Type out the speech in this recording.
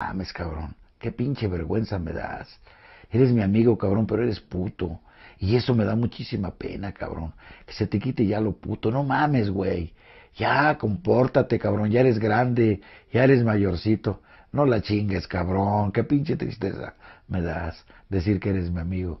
mames, cabrón, qué pinche vergüenza me das. Eres mi amigo, cabrón, pero eres puto. Y eso me da muchísima pena, cabrón. Que se te quite ya lo puto. No mames, güey. Ya, compórtate, cabrón. Ya eres grande. Ya eres mayorcito. No la chingues, cabrón. Qué pinche tristeza me das decir que eres mi amigo.